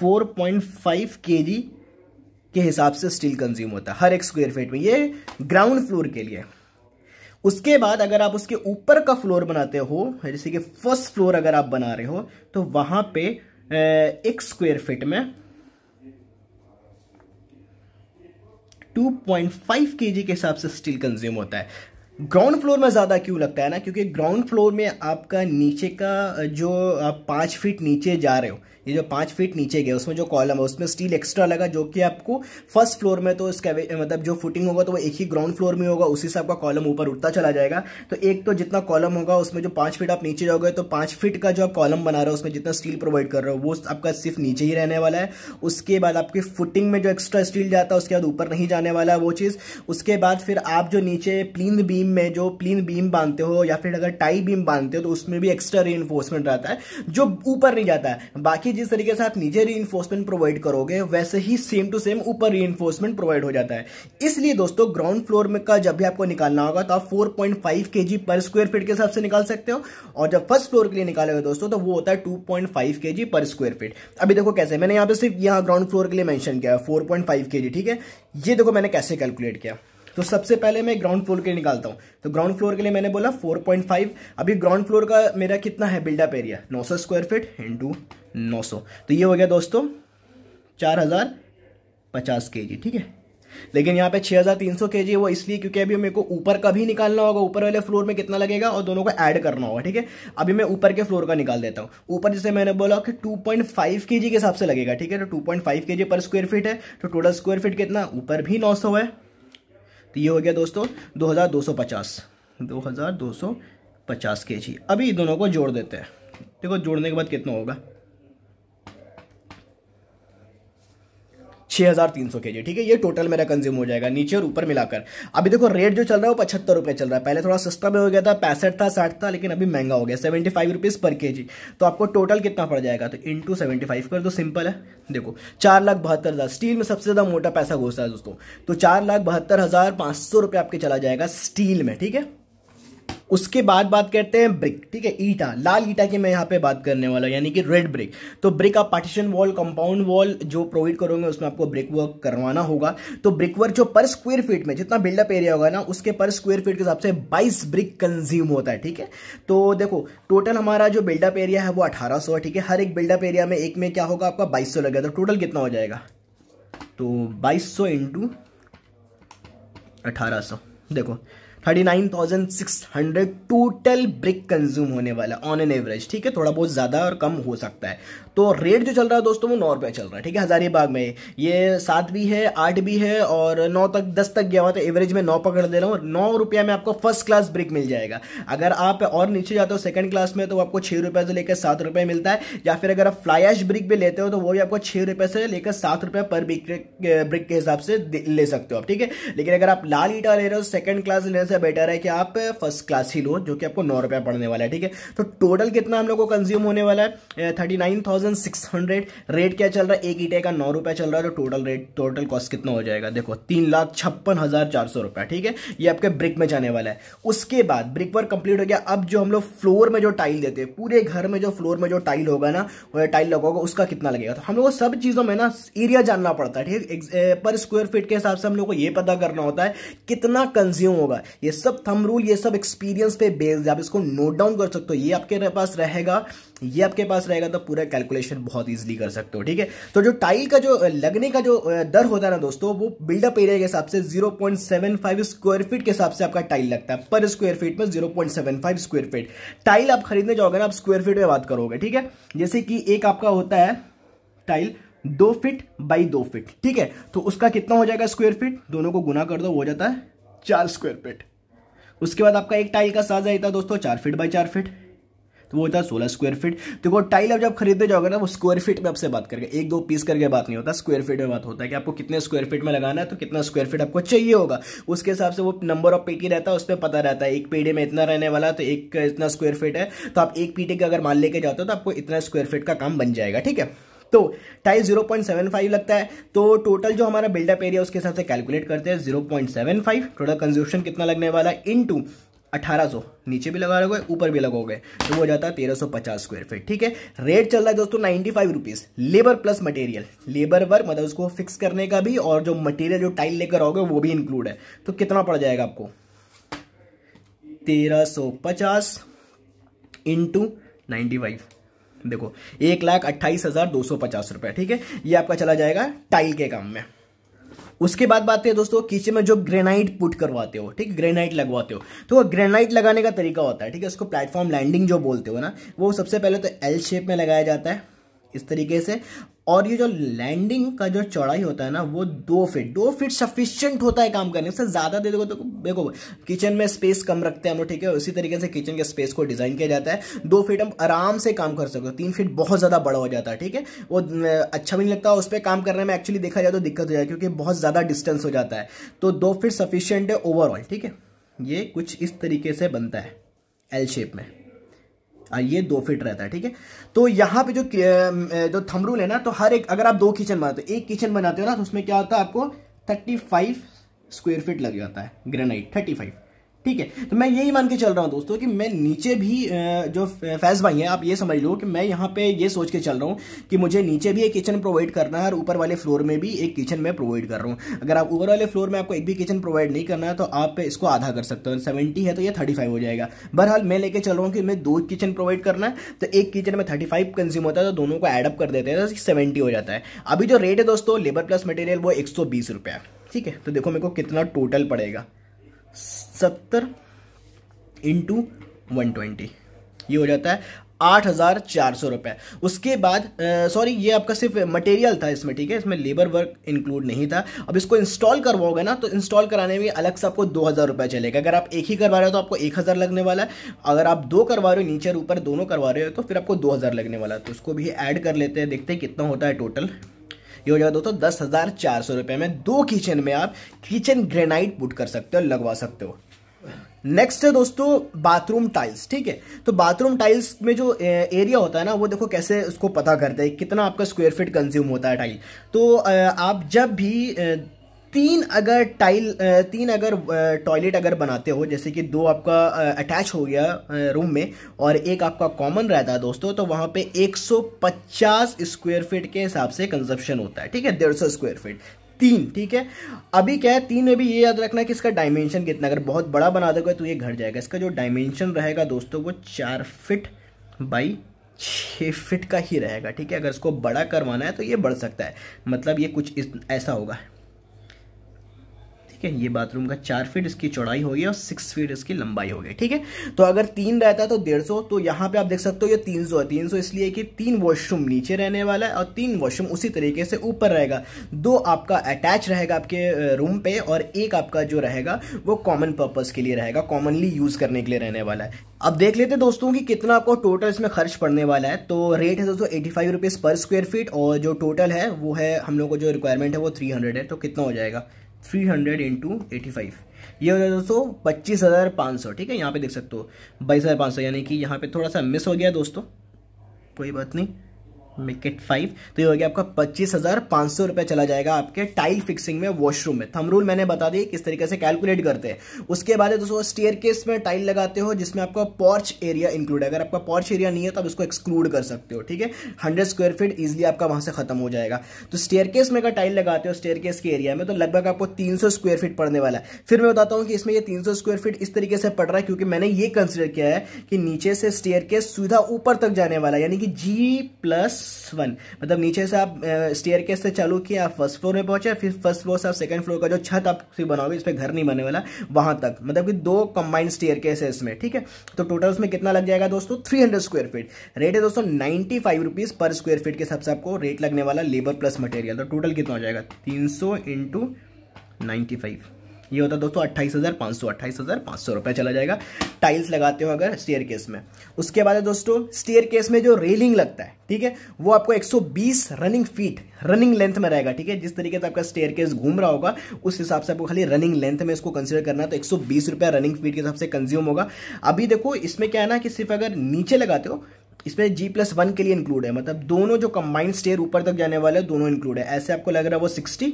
four point five K G के हिसाब से स्टील कंज्यूम होता है हर एक स्क्वायर फीट में ये ग्राउंड फ्लोर के लिए उसके बाद अगर आप उसके ऊपर का फ्लोर बनाते हो जैसे कि फर्स्ट फ्लोर अगर आप बना रहे हो तो वहां पे एक स्क्वायर फीट में 2.5 केजी के हिसाब से स्टील कंज्यूम होता है ग्राउंड फ्लोर में ज़्यादा क्यों लगता है ना क्योंकि ग्राउंड फ्लोर में आपका नीचे का जो आप पांच फीट नीचे जा रहे हो ये जो पाँच फीट नीचे गया उसमें जो कॉलम है उसमें स्टील एक्स्ट्रा लगा जो कि आपको फर्स्ट फ्लोर में तो इसका मतलब जो फुटिंग होगा तो वो एक ही ग्राउंड फ्लोर में होगा उसी से आपका कॉलम ऊपर उठता चला जाएगा तो एक तो जितना कॉलम होगा उसमें जो पाँच फीट आप नीचे जाओगे तो पाँच फीट का जो आप कॉलम बना रहे हो उसमें जितना स्टील प्रोवाइड कर रहे हो वो आपका सिर्फ नीचे ही रहने वाला है उसके बाद आपकी फुटिंग में जो एक्स्ट्रा स्टील जाता है उसके बाद ऊपर नहीं जाने वाला है वो चीज़ उसके बाद फिर आप जो नीचे प्लीन बीम में जो प्लीन बीम बांधते हो या फिर अगर टाई बीम बांधते हो तो उसमें भी एक्स्ट्रा री रहता है जो ऊपर नहीं जाता है बाकी जिस तरीके से आप नीचे री प्रोवाइड करोगे वैसे ही सेम टू सेम ऊपर री प्रोवाइड हो जाता है इसलिए दोस्तों ग्राउंड फ्लोर में का जब भी आपको निकालना होगा तो आप four point per square feet के हिसाब से निकाल सकते हो और जब फर्स्ट फ्लोर के लिए निकालेगा दोस्तों तो वो होता है two point per square feet अभी देखो कैसे मैंने यहाँ पे सिर्फ यहाँ ग्राउंड फ्लोर के लिए मैंशन किया फोर पॉइंट फाइव ठीक है ये देखो मैंने कैसे कैलकुलेट किया तो सबसे पहले मैं ग्राउंड फ्लोर के लिए निकालता हूँ तो ग्राउंड फ्लोर के लिए मैंने बोला 4.5 अभी ग्राउंड फ्लोर का मेरा कितना है built up area 900 square feet into सौ तो ये हो गया दोस्तों चार हज़ार पचास के जी ठीक है लेकिन यहाँ पे 6300 के जी वो इसलिए क्योंकि अभी मेरे को ऊपर का भी निकालना होगा ऊपर वाले फ्लोर में कितना लगेगा और दोनों को ऐड करना होगा ठीक है अभी मैं ऊपर के फ्लोर का निकाल देता हूँ ऊपर जैसे मैंने बोला कि 2.5 फाइव के हिसाब से लगेगा ठीक है तो 2.5 जी पर स्क्वायर फीट है तो टोटल स्क्वायर फीट कितना ऊपर भी नौ है तो ये हो गया दोस्तों 2250 2250 केजी अभी दोनों को जोड़ देते हैं देखो जोड़ने के बाद कितना होगा छः हज़ार तीन सौ के जी ठीक है ये टोटल मेरा कंज्यूम हो जाएगा नीचे और ऊपर मिलाकर अभी देखो रेट जो चल रहा है वो पचहत्तर रुपये चल रहा है पहले थोड़ा सस्ता में हो गया था पैंसठ था साठ था लेकिन अभी महंगा हो गया सेवेंटी फाइव रुपीज़ पर के जी तो आपको टोटल कितना पड़ जाएगा तो इन टू सेवेंटी फाइव कर दो सिंपल है देखो चार लाख बहत्तर हज़ार स्टील में सबसे ज़्यादा मोटा पैसा घुसता है दोस्तों तो चार लाख बहत्तर हज़ार पाँच सौ रुपये आपके चला जाएगा स्टील में ठीक है उसके बाद बात करते हैं ब्रिक ठीक है ईटा लाल ईटा की मैं यहाँ पे बात करने वाला यानी कि रेड ब्रिक तो ब्रिक आप पार्टीशन वॉल कंपाउंड वॉल जो प्रोवाइड करोगे उसमें आपको ब्रिक वर्क करवाना होगा तो ब्रिक वर्क जो पर स्क्वायर फीट में जितना बिल्डअप एरिया होगा ना उसके पर स्क्वायर फीट के हिसाब से बाईस ब्रिक कंज्यूम होता है ठीक है तो देखो टोटल हमारा जो बिल्डअप एरिया है वो अठारह है ठीक है हर एक बिल्डअप एरिया में एक में क्या होगा आपका बाईस सौ लगेगा तो टोटल कितना हो जाएगा तो बाईस सौ देखो thirty nine thousand six hundred total brick consume होने वाला ऑन एन एवरेज ठीक है थोड़ा बहुत ज़्यादा और कम हो सकता है तो रेट जो चल रहा है दोस्तों वो नौ रुपया चल रहा है ठीक है हज़ारीबाग में ये सात भी है आठ भी है और नौ तक दस तक गया हुआ तो एवरेज में नौ पकड़ दे रहा हूँ नौ रुपया में आपको फर्स्ट क्लास ब्रिक मिल जाएगा अगर आप और नीचे जाते हो सेकंड क्लास में तो आपको छः रुपये से लेकर सात रुपये मिलता है या फिर अगर आप फ्लाइश ब्रिक भी लेते हो तो वो भी आपको छः रुपये से लेकर सात रुपये पर ब्रिक के हिसाब से ले सकते हो आप ठीक है लेकिन अगर आप लाल ईटा ले रहे हो सेकंड क्लास ले से बेटर है कि आप फर्स्ट क्लास ही लो जो कि आपको नौ रुपया पड़ने वाला है ठीक है तो टोटल कितना हम लोग को कंज्यूम होने वाला है thirty nine thousand six hundred rate क्या चल रहा है एक ईटे का नौ रुपया चल रहा है तो टोटल रेट टोटल कॉस्ट कितना हो जाएगा देखो तीन लाख छप्पन हज़ार चार सौ रुपया ठीक है ये आपके ब्रिक में जाने वाला है उसके बाद ब्रिक वर्क कंप्लीट हो गया अब जो हम लोग फ्लोर में जो टाइल देते हैं पूरे घर में जो फ्लोर में जो टाइल होगा ना वह टाइल लगोगा उसका कितना लगेगा तो हम लोग को सब चीज़ों में ना एरिया जानना पड़ता है ठीक है पर स्क्वायर फीट के हिसाब से हम लोग को यह पता करना होता है कितना कंज्यूम होगा ये सब थम रूल ये सब एक्सपीरियंस पे बेस्ड आप इसको नोट डाउन कर सकते हो ये आपके पास रहेगा ये आपके पास रहेगा तो पूरा कैलकुलेशन बहुत इजीली कर सकते हो ठीक है तो जो टाइल का जो लगने का जो दर होता है ना दोस्तों वो बिल्डअप एरिया के हिसाब से 0.75 स्क्वायर फीट के हिसाब से आपका टाइल लगता है पर स्क्वायर फीट में 0.75 स्क्वायर फीट टाइल आप खरीदने जाओगे ना आप स्क्वायर फीट में बात करोगे ठीक है जैसे कि एक आपका होता है टाइल दो फिट बाई दो फिट ठीक है तो उसका कितना हो जाएगा स्क्वायर फीट दोनों को गुना कर दो हो जाता है चार स्क्वायर फीट उसके बाद आपका एक टाइल का साइज रहता है दोस्तों चार फीट बाई चार फीट तो वो होता है सोलह स्क्वायर फीट देखो तो टाइल अब जब खरीदते जाओगे ना वो स्क्वायर फीट में आपसे बात करके एक दो पीस करके बात नहीं होता स्क्वायर फीट में बात होता है कि आपको कितने स्क्वायर फीट में लगाना है तो कितना स्क्वायर फीट आपको चाहिए होगा उसके हिसाब से वो नंबर ऑफ पेटी रहता है उस पर पता रहता है एक पेटी में इतना रहने वाला तो एक इतना स्क्वायर फीट है तो आप एक पीटी का अगर मान लेके जाते हो तो आपको इतना स्क्वायर फीट का काम बन जाएगा ठीक है तो tile zero point seven five लगता है तो टोटल जो हमारा बिल्डअप एरिया उसके हिसाब से कैलकुलेट करते हैं zero point seven five total consumption कितना लगने वाला है इन टू अठारह सौ नीचे भी लगा लोगे ऊपर भी लगाओगे तो वो जाता है तेरह सौ पचास स्क्वायर फीट ठीक है रेट चल रहा है दोस्तों ninety five rupees labour plus material labour work मतलब उसको फिक्स करने का भी और जो मटेरियल जो टाइल लेकर आओगे वो भी इंक्लूड है तो कितना पड़ जाएगा आपको तेरह सौ पचास इंटू नाइन्टी फाइव देखो एक लाख अट्ठाईस हजार दो सौ पचास रुपए ठीक है ये आपका चला जाएगा टाइल के काम में उसके बाद बात है दोस्तों किचन में जो ग्रेनाइट पुट करवाते हो ठीक ग्रेनाइट लगवाते हो तो ग्रेनाइट लगाने का तरीका होता है ठीक है उसको प्लेटफॉर्म लैंडिंग जो बोलते हो ना वो सबसे पहले तो एल शेप में लगाया जाता है इस तरीके से और ये जो लैंडिंग का जो चौड़ाई होता है ना वो दो फिट दो फिट सफिशियंट होता है काम करने से ज़्यादा दे देखो तो देखो किचन में स्पेस कम रखते हैं हम लोग ठीक है उसी तरीके से किचन के स्पेस को डिज़ाइन किया जाता है दो फिट हम आराम से काम कर सकते हो तीन फिट बहुत ज़्यादा बड़ा हो जाता है ठीक है वो अच्छा भी नहीं लगता उस पर काम करने में एक्चुअली देखा जाए तो दिक्कत हो जाए क्योंकि बहुत ज़्यादा डिस्टेंस हो जाता है तो दो फिट सफिशियंट है ओवरऑल ठीक है ये कुछ इस तरीके से बनता है एल शेप में ये दो फिट रहता है ठीक है तो यहाँ पे जो जो थम रूल है ना तो हर एक अगर आप दो किचन बनाते हो एक किचन बनाते हो ना तो उसमें क्या होता है आपको थर्टी फाइव स्क्वेयर फिट लग जाता है ग्रेनाइट थर्टी फाइव ठीक है तो मैं यही मान के चल रहा हूँ दोस्तों कि मैं नीचे भी जो फैज भाई हैं आप ये समझ लो कि मैं यहाँ पे ये सोच के चल रहा हूँ कि मुझे नीचे भी एक किचन प्रोवाइड करना है और ऊपर वाले फ्लोर में भी एक किचन मैं प्रोवाइड कर रहा हूँ अगर आप ऊपर वाले फ्लोर में आपको एक भी किचन प्रोवाइड नहीं करना है तो आप इसको आधा कर सकते हो सेवेंटी है तो यह थर्टी हो जाएगा बहरहाल मैं लेके चल रहा हूँ कि मैं दो किचन प्रोवाइड करना है तो एक किचन में थर्टी कंज्यूम होता है तो दोनों को एडअप कर देते हैं तो सेवेंटी हो जाता है अभी जो रेट है दोस्तों लेबर प्लस मटेरियल वो एक सौ ठीक है तो देखो मेरे को कितना टोटल पड़ेगा सत्तर इंटू वन ट्वेंटी ये हो जाता है आठ हज़ार चार सौ रुपये उसके बाद सॉरी ये आपका सिर्फ मटेरियल था इसमें ठीक है इसमें लेबर वर्क इंक्लूड नहीं था अब इसको इंस्टॉल करवाओगे ना तो इंस्टॉल कराने में अलग से आपको दो हज़ार रुपये चलेगा अगर आप एक ही करवा रहे हो तो आपको एक हज़ार लगने वाला है अगर आप दो करवा रहे हो नीचे ऊपर दोनों करवा रहे हो तो फिर आपको दो हज़ार लगने वाला है तो उसको भी ऐड कर लेते हैं देखते हैं कितना होता है टोटल ये हो जाएगा दोस्तों दस हज़ार चार सौ रुपये में दो किचन में आप किचन ग्रेनाइट पुट कर सकते हो लगवा सकते हो नेक्स्ट है दोस्तों बाथरूम टाइल्स ठीक है तो बाथरूम टाइल्स में जो एरिया होता है ना वो देखो कैसे उसको पता करते हैं कितना आपका स्क्वायर फीट कंज्यूम होता है टाइल तो आप जब भी तीन अगर टाइल तीन अगर टॉयलेट अगर बनाते हो जैसे कि दो आपका अटैच हो गया रूम में और एक आपका कॉमन रहता है दोस्तों तो वहाँ पे 150 स्क्वायर फीट के हिसाब से कंजप्शन होता है ठीक है डेढ़ सौ स्क्वायर फीट तीन ठीक है अभी क्या है तीन में भी ये याद रखना कि इसका डायमेंशन कितना अगर बहुत बड़ा बना दोगे तो ये घट जाएगा इसका जो डायमेंशन रहेगा दोस्तों वो चार फिट बाई छः फिट का ही रहेगा ठीक है अगर इसको बड़ा करवाना है तो ये बढ़ सकता है मतलब ये कुछ ऐसा होगा ठीक है ये बाथरूम का चार फीट इसकी चौड़ाई हो गई और सिक्स फीट इसकी लंबाई हो गई ठीक है तो अगर तीन रहता तो डेढ़ सौ तो यहाँ पे आप देख सकते हो ये तीन सौ है तीन सौ इसलिए कि तीन वॉशरूम नीचे रहने वाला है और तीन वॉशरूम उसी तरीके से ऊपर रहेगा दो आपका अटैच रहेगा आपके रूम पे और एक आपका जो रहेगा वो कॉमन पर्पज़ के लिए रहेगा कॉमनली यूज़ करने के लिए रहने वाला है अब देख लेते हैं दोस्तों कि कितना आपको टोटल इसमें खर्च पड़ने वाला है तो रेट है दोस्तों एटी फाइव रुपीज़ पर स्क्वायर फीट और जो टोटल है वो है हम लोग को जो रिक्वायरमेंट है वो थ्री हंड्रेड है तो कितना हो जाएगा three hundred into eighty five ये हो जाए दोस्तों पच्चीस हज़ार पाँच सौ ठीक है यहाँ पे देख सकते हो बाईस हज़ार पाँच सौ यानी कि यहाँ पे थोड़ा सा मिस हो गया दोस्तों कोई बात नहीं मेक इट फाइव तो ये हो गया आपका पच्चीस हज़ार पांच सौ रुपया चला जाएगा आपके टाइल फिक्सिंग में वॉशरूम में थम रूल मैंने बता दी किस तरीके से कैलकुलेट करते हैं उसके बाद है दोस्तों स्टेयर केस में टाइल लगाते हो जिसमें आपका पॉर्च एरिया इंक्लूड है अगर आपका पॉर्च एरिया नहीं है तो आप उसको एक्सक्लूड कर सकते हो ठीक है हंड्रेड स्क्वायर फीट इजिली आपका वहां से खत्म हो जाएगा तो स्टेयर केस में अगर टाइल लगाते हो स्टेयर केस के एरिया में तो लगभग आपको तीन स्क्वायर फीट पड़ने वाला है फिर मैं बताता हूँ कि इसमें यह तीन स्क्वायर फीट इस तरीके से पड़ रहा है क्योंकि मैंने ये कंसिडर किया है कि नीचे से स्टेयर केस सुविधा ऊपर तक जाने वाला यानी कि जी प्लस प्लस वन मतलब नीचे से आप स्टेयर केस से चालू किया आप फर्स्ट फ्लोर में पहुंचे फिर फर्स्ट फ्लोर से आप सेकंड फ्लोर का जो छत आप बनाओगे इस पर घर नहीं बनने वाला वहां तक मतलब कि दो कंबाइंड स्टेयर केस है इसमें ठीक है तो टोटल उसमें कितना लग जाएगा दोस्तों three hundred square feet rate है दोस्तों नाइन्टी फाइव रुपीज़ पर स्क्वायर फीट के हिसाब से आपको रेट लगने वाला लेबर प्लस मटेरियल तो टोटल कितना हो जाएगा तीन सौ इंटू फाइव ये होता है दोस्तों अट्ठाईस हज़ार पाँच सौ अट्ठाईस हज़ार पाँच सौ रुपये चला जाएगा टाइल्स लगाते हो अगर स्टेयर केस में उसके बाद है दोस्तों स्टेयर केस में जो रेलिंग लगता है ठीक है वो आपको 120 रनिंग फीट रनिंग लेंथ में रहेगा ठीक है जिस तरीके से आपका स्टेयर केस घूम रहा होगा उस हिसाब से आपको खाली रनिंग लेंथ में इसको कंसिडर करना है तो बीस रुपया रनिंग फीट के हिसाब से कंज्यूम होगा अभी देखो इसमें क्या है ना कि सिर्फ अगर नीचे लगाते हो इसमें जी प्लस वन के लिए इंक्लूड है मतलब दोनों जो कंबाइंड स्टेयर ऊपर तक जाने वाले दोनों इंक्लूड है ऐसे आपको लग रहा है वो सिक्सटी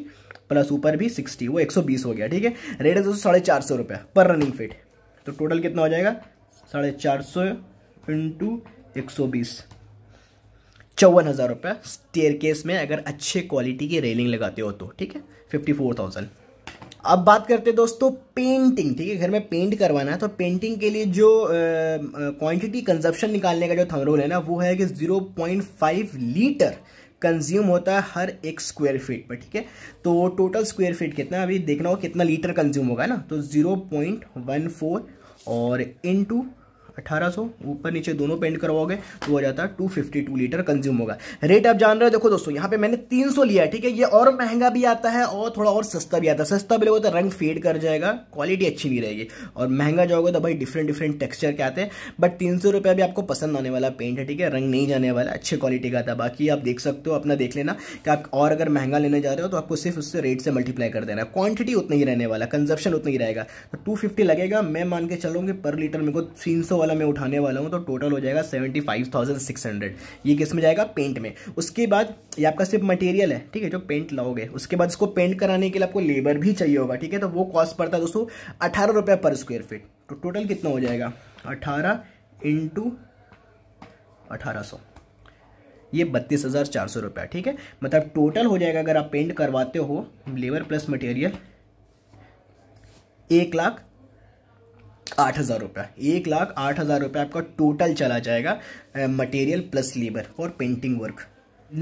प्लस ऊपर भी सिक्सटी वो एक सौ बीस हो गया ठीक है रेट है दोस्तों साढ़े चार सौ रुपया पर रनिंग फिट तो टोटल कितना हो जाएगा साढ़े चार सौ इंटू एक सौ बीस चौवन हज़ार रुपये स्टेयर केस में अगर अच्छे क्वालिटी की रेलिंग लगाते हो तो ठीक है फिफ्टी फोर थाउजेंड अब बात करते हैं दोस्तों पेंटिंग ठीक है घर में पेंट करवाना है तो पेंटिंग के लिए जो क्वांटिटी कंजप्शन निकालने का जो थमरोल है ना वो है कि 0.5 लीटर कंज्यूम होता है हर एक स्क्वायर फीट पर ठीक है तो टोटल स्क्वायर फीट कितना अभी देखना हो कितना लीटर कंज्यूम होगा ना तो ज़ीरो पॉइंट वन फोर और इन टू 1800 ऊपर नीचे दोनों पेंट करवाओगे तो हो जाता है 252 लीटर कंज्यूम होगा रेट आप जान रहे हो देखो दोस्तों यहाँ पे मैंने 300 लिया है ठीक है ये और महंगा भी आता है और थोड़ा और सस्ता भी आता है सस्ता भी लोगों तो रंग फेड कर जाएगा क्वालिटी अच्छी नहीं रहेगी और महंगा जाओगे तो भाई डिफरेंट डिफरेंट टेक्स्चर के आते हैं बट तीन सौ भी आपको पसंद आने वाला पेंट है ठीक है रंग नहीं जाने वाला अच्छे क्वालिटी का आता बाकी आप देख सकते हो अपना देख लेना कि आप और अगर महंगा लेने जा रहे हो तो आपको सिर्फ उससे रेट से मल्टीप्लाई कर देना है क्वांटिटी उतना ही रहने वाला कंजप्शन उतना ही रहेगा तो टू लगेगा मैं मान के चलूँगी पर लीटर मेरे को तीन सौ वाला मैं उठाने वाला हूँ तो टोटल हो जाएगा seventy five thousand six hundred ये किस में जाएगा पेंट में उसके बाद ये आपका सिर्फ मटेरियल है ठीक है जो पेंट लाओगे उसके बाद इसको पेंट कराने के लिए आपको लेबर भी चाहिए होगा ठीक है तो वो कॉस्ट पड़ता है दोस्तों अठारह रुपये पर स्क्वायर फीट तो टोटल कितना हो जाएगा अठारह इंटू अठारह सौ ये बत्तीस हज़ार चार सौ रुपया ठीक है मतलब टोटल हो जाएगा अगर आप पेंट करवाते हो लेबर प्लस मटेरियल एक लाख आठ हज़ार रुपया एक लाख आठ हज़ार रुपया आपका टोटल चला जाएगा मटेरियल प्लस लेबर और पेंटिंग वर्क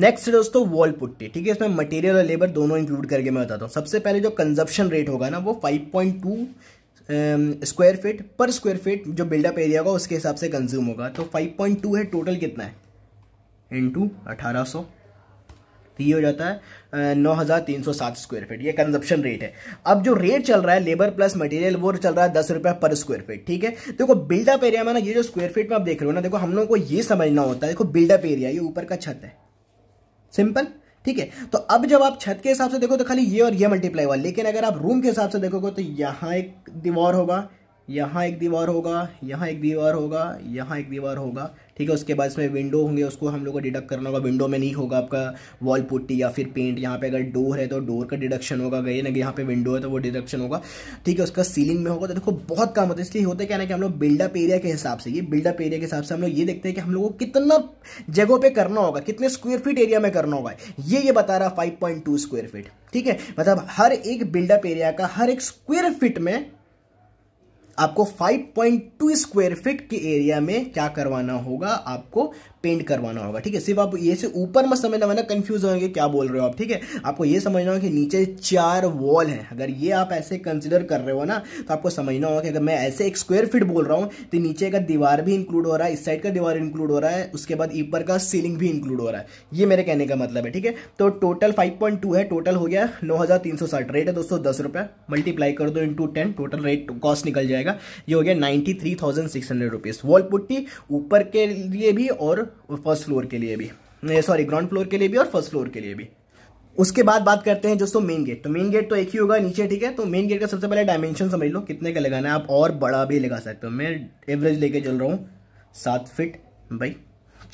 नेक्स्ट दोस्तों वॉल पुट्टी ठीक है इसमें मटेरियल और लेबर दोनों इंक्लूड करके मैं बताता हूँ सबसे पहले जो कंजप्शन रेट होगा ना वो 5.2 स्क्वायर फीट पर स्क्वायर फीट जो बिल्डअप एरिया होगा उसके हिसाब से कंज्यूम होगा तो 5.2 है टोटल कितना है इंटू अठारह तो ये हो जाता है नौ हज़ार तीन सौ सात स्क्वायर फीट ये कंजप्शन रेट है अब जो रेट चल रहा है लेबर प्लस मटेरियल वो चल रहा है दस रुपये पर स्क्वायर फीट ठीक है देखो बिल्डअप एरिया में ना ये जो स्क्वायर फीट में आप देख रहे हो ना देखो हम लोग को ये समझना होता है देखो बिल्डअप एरिया ये ऊपर का छत है सिंपल ठीक है तो अब जब आप छत के हिसाब से देखो तो खाली ये और ये मल्टीप्लाई हुआ लेकिन अगर आप रूम के हिसाब से देखोगे तो यहाँ एक दीवार होगा यहाँ एक दीवार होगा यहाँ एक दीवार होगा यहाँ एक दीवार होगा ठीक है उसके बाद इसमें विंडो होंगे उसको हम लोग को डिडक्ट करना होगा विंडो में नहीं होगा आपका वॉल पुट्टी या फिर पेंट यहाँ पे अगर डोर है तो डोर का डिडक्शन होगा गए ना यहाँ पे विंडो है तो वो डिडक्शन होगा ठीक है उसका सीलिंग में होगा तो देखो बहुत काम होता है इसलिए होता है क्या ना कि हम लोग बिल्डअप एरिया के हिसाब से ये बिल्डअप एरिया के हिसाब से हम लोग ये देखते हैं कि हम लोग को कितना जगहों पर करना होगा कितने स्क्वेयर फीट एरिया में करना होगा ये ये बता रहा फाइव स्क्वायर फीट ठीक है मतलब हर एक बिल्डअप एरिया का हर एक स्क्वेयर फीट में आपको 5.2 स्क्वायर फीट के एरिया में क्या करवाना होगा आपको पेंट करवाना होगा ठीक है सिर्फ आप ये से ऊपर मत समझना वरना कन्फ्यूज होंगे क्या बोल रहे हो आप ठीक है आपको ये समझना होगा कि नीचे चार वॉल है अगर ये आप ऐसे कंसिडर कर रहे हो ना तो आपको समझना होगा कि अगर मैं ऐसे एक स्क्वायर फीट बोल रहा हूँ तो नीचे का दीवार भी इंक्लूड हो रहा है इस साइड का दीवार इंक्लूड हो रहा है उसके बाद ऊपर का सीलिंग भी इंक्लूड हो रहा है ये मेरे कहने का मतलब है ठीक है तो टोटल फाइव है टोटल हो गया नौ रेट है दोस्तों दस रुपये मल्टीप्लाई कर दो into ten total rate cost निकल जाएगा ये हो गया ninety three thousand six hundred rupees wall putty ऊपर के लिए भी और और फर्स्ट फ्लोर के लिए भी सॉरी ग्राउंड फ्लोर के लिए भी और फर्स्ट फ्लोर के लिए भी उसके बाद बात करते हैं दोस्तों मेन गेट तो मेन गेट तो एक ही होगा नीचे ठीक है तो मेन गेट का सबसे पहले डायमेंशन समझ लो कितने का लगाना है आप और बड़ा भी लगा सकते हो मैं एवरेज लेके चल रहा हूँ सात फिट बाई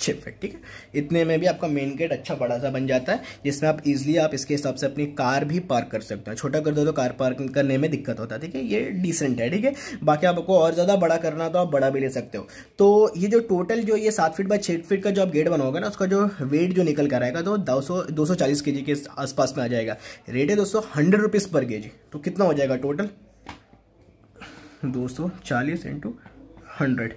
अच्छे फिट ठीक है इतने में भी आपका मेन गेट अच्छा बड़ा सा बन जाता है जिसमें आप इजिली आप इसके हिसाब से अपनी कार भी पार्क कर सकते हैं छोटा कर दो तो कार पार्क करने में दिक्कत होता है ठीक है ये डिसेंट है ठीक है बाकी आपको और ज़्यादा बड़ा करना तो आप बड़ा भी ले सकते हो तो ये जो टोटल जो ये सात फीट बाय छः फीट का जो आप गेट बनाओगे ना उसका जो वेट जो निकल कर आएगा तो दो सौ दो सौ चालीस के जी के आसपास में आ जाएगा रेट है दोस्तों हंड्रेड रुपीज़ पर के जी तो कितना हो जाएगा टोटल दो सौ चालीस इंटू हंड्रेड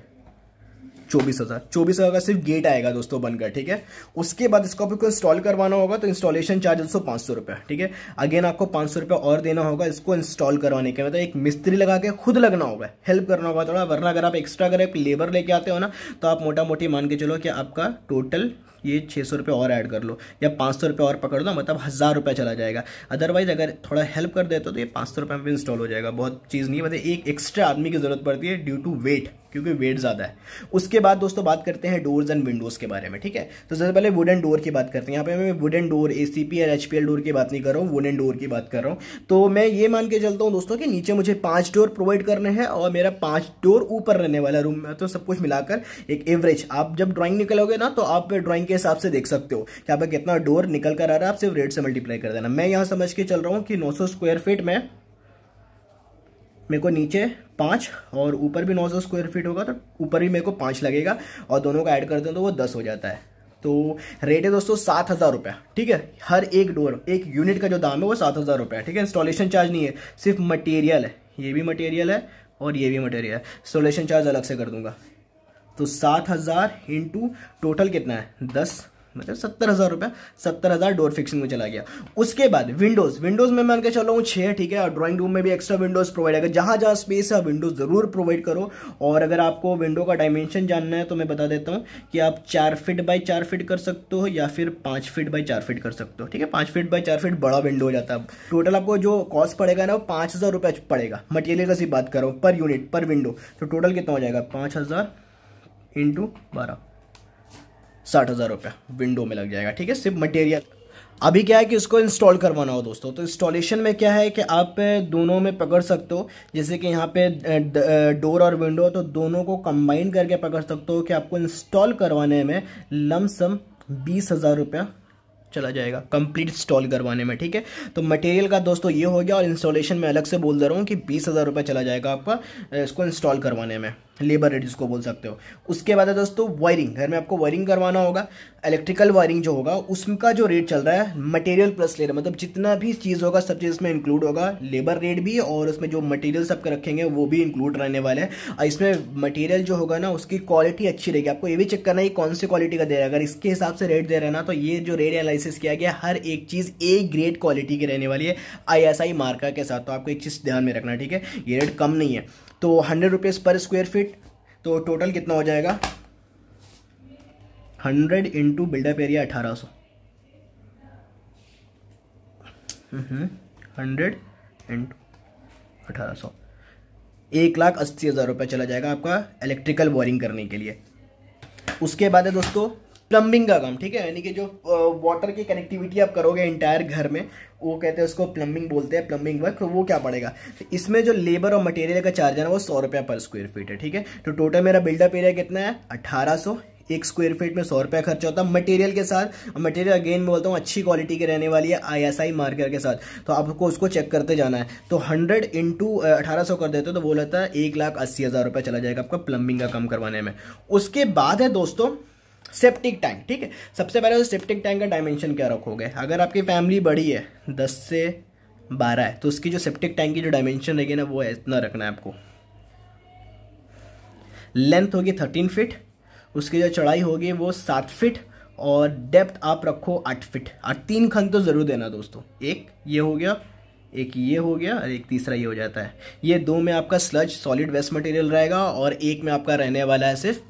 चौबीस हज़ार चौबीस हज़ार का सिर्फ गेट आएगा दोस्तों बनकर ठीक है उसके बाद इसको आपको इंस्टॉल करवाना होगा तो इंस्टॉलेशन चार्ज दोस्तों पाँच सौ रुपये ठीक है अगेन आपको पाँच सौ रुपये और देना होगा इसको इंस्टॉल करवाने के मतलब एक मिस्त्री लगा के खुद लगना होगा हेल्प करना होगा थोड़ा वरना अगर आप एक्स्ट्रा अगर लेबर लेके आते हो ना तो आप मोटा मोटी मान के चलो कि आपका टोटल ये छः सौ रुपये और ऐड कर लो या पाँच सौ रुपये और पकड़ लो मतलब हज़ार रुपये चला जाएगा अदरवाइज़ अगर थोड़ा हेल्प कर देते हो तो ये पाँच सौ रुपये में भी इंस्टॉल हो जाएगा बहुत चीज़ नहीं मतलब एक एक्स्ट्रा आदमी की ज़रूरत पड़ती है ड्यू टू वेट क्योंकि वेट ज़्यादा है उसके बाद दोस्तों बात करते हैं डोर्स एंड विंडोज़ के बारे में ठीक है तो सबसे पहले वुडन डोर की बात करते हैं यहाँ पे मैं wooden door A C P और एच पी एल डोर की बात नहीं कर रहा हूँ वुडन डोर की बात कर रहा हूँ तो मैं ये मान के चलता हूँ दोस्तों कि नीचे मुझे पाँच डोर प्रोवाइड करने हैं और मेरा पाँच डोर ऊपर रहने वाला रूम में तो सब कुछ मिलाकर एक एवरेज आप जब ड्राॅइंग निकलोगे ना तो आप ड्राॅइंग के के हिसाब से देख सकते हो कि आप कितना डोर निकल कर आ रहा है आप सिर्फ रेट से मल्टीप्लाई कर देना मैं यहाँ समझ के चल रहा हूँ कि 900 स्क्वायर फीट में मेरे को नीचे पाँच और ऊपर भी 900 स्क्वायर फीट होगा तो ऊपर भी मेरे को पाँच लगेगा और दोनों का ऐड करते हैं तो वो दस हो जाता है तो रेट है दोस्तों सात हज़ार रुपया ठीक है हर एक डोर एक यूनिट का जो दाम है वो सात हज़ार रुपया ठीक है इंस्टॉलेशन चार्ज नहीं है सिर्फ मटेरियल है ये भी मटेरियल है और ये भी मटेरियल है इंस्टॉलेशन चार्ज अलग से कर दूंगा तो सात हज़ार इंटू टोटल कितना है दस मतलब सत्तर हज़ार रुपये सत्तर हज़ार डोर फिक्सिंग में चला गया उसके बाद विंडोज़ विंडोज़ में मैं उनके चल रहा हूँ छः ठीक है और ड्राइंग रूम में भी एक्स्ट्रा विंडोज़ प्रोवाइड अगर जहाँ जहाँ स्पेस है विंडोज़ ज़रूर प्रोवाइड करो और अगर आपको विंडो का डायमेंशन जानना है तो मैं बता देता हूँ कि आप चार फिट बाई चार फिट कर सकते हो या फिर पाँच फिट बाई चार फिट कर सकते हो ठीक है पाँच फिट बाई चार फिट बड़ा विंडो हो जाता है टोटल आपको जो कॉस्ट पड़ेगा ना वो पाँच हज़ार रुपये पड़ेगा मटेरियल का सिर्फ बात करो पर यूनिट पर विंडो तो टोटल कितना हो जाएगा पाँच हज़ार इंटू बारह साठ हज़ार रुपया विंडो में लग जाएगा ठीक है सिर्फ मटेरियल अभी क्या है कि इसको इंस्टॉल करवाना हो दोस्तों तो इंस्टॉलेशन में क्या है कि आप दोनों में पकड़ सकते हो जैसे कि यहाँ पे डोर और विंडो तो दोनों को कंबाइन करके पकड़ सकते हो कि आपको इंस्टॉल करवाने में लमसम बीस हज़ार रुपया चला जाएगा कंप्लीट इंस्टॉल करवाने में ठीक है तो मटेरियल का दोस्तों ये हो गया और इंस्टॉलेशन में अलग से बोल दे रहा हूँ कि बीस हज़ार रुपये चला जाएगा आपका इसको इंस्टॉल करवाने में लेबर रेट जिसको बोल सकते हो उसके बाद है दोस्तों वायरिंग घर में आपको वायरिंग करवाना होगा इलेक्ट्रिकल वायरिंग जो होगा उसका जो रेट चल रहा है मटेरियल प्लस लेबर मतलब जितना भी चीज़ होगा सब चीज़ इसमें इंक्लूड होगा लेबर रेट भी और उसमें जो मटेरियल सबके रखेंगे वो भी इंक्लूड रहने वाले हैं और इसमें मटेरियल जो होगा ना उसकी क्वालिटी अच्छी रहेगी आपको ये भी चेक करना है कौन सी क्वालिटी का दे रहा है अगर इसके हिसाब से रेट दे रहे ना तो ये जो रेट एनालाइज बेसिस किया गया हर एक चीज़ ए ग्रेड क्वालिटी की रहने वाली है आईएसआई मार्का के साथ तो आपको एक चीज़ ध्यान में रखना ठीक है ये रेट कम नहीं है तो हंड्रेड रुपीज़ पर स्क्वायर फीट तो टोटल कितना हो जाएगा हंड्रेड इंटू बिल्डअप एरिया अठारह सौ हंड्रेड हम्म, इंटू अठारह सौ एक लाख अस्सी हज़ार रुपये चला जाएगा आपका इलेक्ट्रिकल वायरिंग करने के लिए उसके बाद है दोस्तों प्लम्बिंग का काम ठीक है यानी कि जो वाटर की कनेक्टिविटी आप करोगे इंटायर घर में वो कहते हैं उसको प्लम्बिंग बोलते हैं प्लम्बिंग वर्क तो वो क्या पड़ेगा तो इसमें जो लेबर और मटेरियल का चार्ज है ना वो सौ रुपया पर स्क्वायर फीट है ठीक है तो टोटल मेरा बिल्डअप एरिया कितना है अठारह सौ एक स्क्वायर फीट में सौ रुपया खर्चा होता है मटेरियल के साथ मटेरियल अगेन मैं बोलता हूँ अच्छी क्वालिटी के रहने वाली है आईएसआई मार्कर के साथ तो आपको उसको चेक करते जाना है तो हंड्रेड इंटू अठारह सौ कर देते हो तो वो लगता है एक लाख अस्सी हज़ार रुपये चला जाएगा आपका प्लम्बिंग का काम करवाने में उसके बाद है दोस्तों सेप्टिक टैंक ठीक है सबसे पहले तो सेप्टिक टैंक का डायमेंशन क्या रखोगे अगर आपकी फैमिली बड़ी है दस से बारह है तो उसकी जो सेप्टिक टैंक की जो डायमेंशन रहेगी ना वो इतना रखना है आपको लेंथ होगी थर्टीन फिट उसकी जो चढ़ाई होगी वो सात फिट और डेप्थ आप रखो आठ फिट और तीन खन तो ज़रूर देना दोस्तों एक ये हो गया एक ये हो गया और एक तीसरा ये हो जाता है ये दो में आपका स्लज सॉलिड वेस्ट मटेरियल रहेगा और एक में आपका रहने वाला है सिर्फ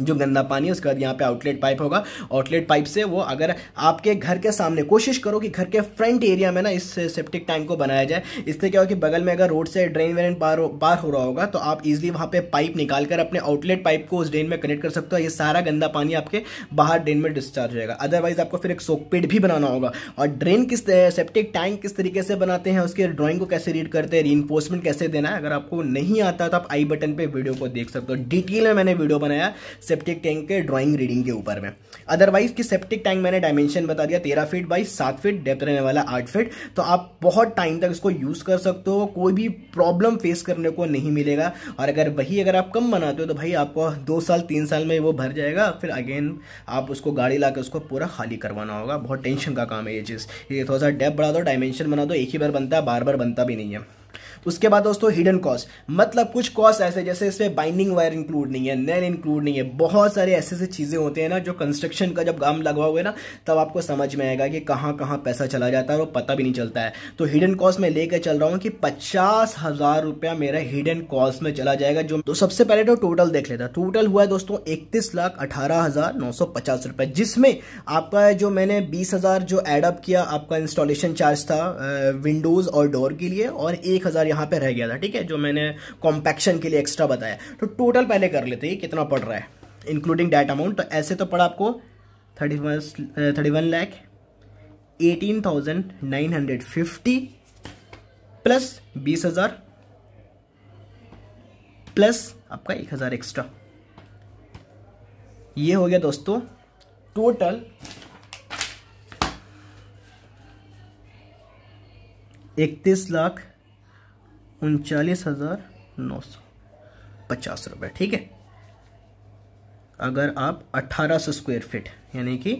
जो गंदा पानी है उसके बाद यहाँ पे आउटलेट पाइप होगा आउटलेट पाइप से वो अगर आपके घर के सामने कोशिश करो कि घर के फ्रंट एरिया में ना इस सेप्टिक टैंक को बनाया जाए इससे क्या हो कि बगल में अगर रोड से ड्रेन वेन पार पार हो रहा होगा तो आप इजिली वहाँ पे पाइप निकाल कर अपने आउटलेट पाइप को उस ड्रेन में कनेक्ट कर सकते हो ये सारा गंदा पानी आपके बाहर ड्रेन में डिस्चार्ज होगा अदरवाइज आपको फिर एक सोकपेट भी बनाना होगा और ड्रेन किस सेप्टिक टैंक किस तरीके से बनाते हैं उसके ड्रॉइंग को कैसे रीड करते हैं रीइन्फोर्समेंट कैसे देना है अगर आपको नहीं आता तो आप आई बटन पर वीडियो को देख सकते हो डिटेल में मैंने वीडियो बनाया सेप्टिक टैंक के ड्राइंग रीडिंग के ऊपर में अदरवाइज कि सेप्टिक टैंक मैंने डायमेंशन बता दिया तेरह फीट बाई सात फीट डेप्थ रहने वाला आठ फीट तो आप बहुत टाइम तक इसको यूज़ कर सकते हो कोई भी प्रॉब्लम फेस करने को नहीं मिलेगा और अगर वही अगर आप कम बनाते हो तो भाई आपको दो साल तीन साल में वो भर जाएगा फिर अगेन आप उसको गाड़ी ला उसको पूरा खाली करवाना होगा बहुत टेंशन का काम है ये चीज़ ये थोड़ा सा डेप बढ़ा दो डायमेंशन बना दो एक ही बार बनता है बार बार बनता भी नहीं है उसके बाद दोस्तों हिडन कॉस्ट मतलब कुछ कॉस्ट ऐसे जैसे इसमें बाइंडिंग वायर इंक्लूड नहीं है नैन इंक्लूड नहीं है बहुत सारे ऐसे ऐसे चीज़ें होते हैं ना जो कंस्ट्रक्शन का जब काम है ना तब आपको समझ में आएगा कि कहाँ कहाँ पैसा चला जाता है और पता भी नहीं चलता है तो हिडन कॉस्ट में लेकर चल रहा हूँ कि पचास हज़ार रुपया मेरा हिडन कॉस्ट में चला जाएगा जो तो सबसे पहले तो टोटल देख लेता टोटल हुआ है दोस्तों इकतीस लाख अठारह हज़ार नौ सौ पचास रुपए जिसमें आपका जो मैंने बीस हज़ार जो एडअप किया आपका इंस्टॉलेशन चार्ज था विंडोज़ और डोर के लिए और एक हज़ार यहाँ पे रह गया था ठीक है जो मैंने कॉम्पैक्शन के लिए एक्स्ट्रा बताया तो टोटल पहले कर लेते हैं कितना पड़ रहा है इंक्लूडिंग डेट अमाउंट तो ऐसे तो पड़ा आपको thirty one thirty one lakh eighteen thousand nine hundred fifty plus बीस हज़ार प्लस आपका एक हज़ार एक्स्ट्रा ये हो गया दोस्तों टोटल इकतीस लाख उनचालीस हज़ार नौ सौ पचास रुपए ठीक है अगर आप अट्ठारह सौ स्क्वायर फीट यानी कि